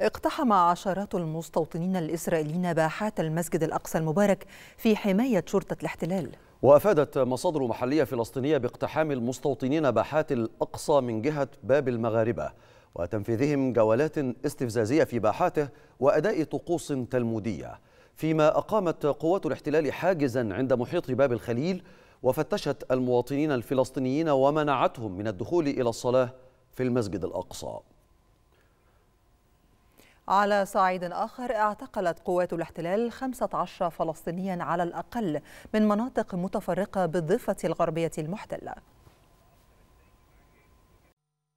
اقتحم عشرات المستوطنين الإسرائيليين باحات المسجد الأقصى المبارك في حماية شرطة الاحتلال وأفادت مصادر محلية فلسطينية باقتحام المستوطنين باحات الأقصى من جهة باب المغاربة وتنفيذهم جولات استفزازية في باحاته وأداء طقوس تلمودية فيما أقامت قوات الاحتلال حاجزا عند محيط باب الخليل وفتشت المواطنين الفلسطينيين ومنعتهم من الدخول إلى الصلاة في المسجد الأقصى على صعيد آخر اعتقلت قوات الاحتلال 15 فلسطينيا على الأقل من مناطق متفرقة بالضفة الغربية المحتلة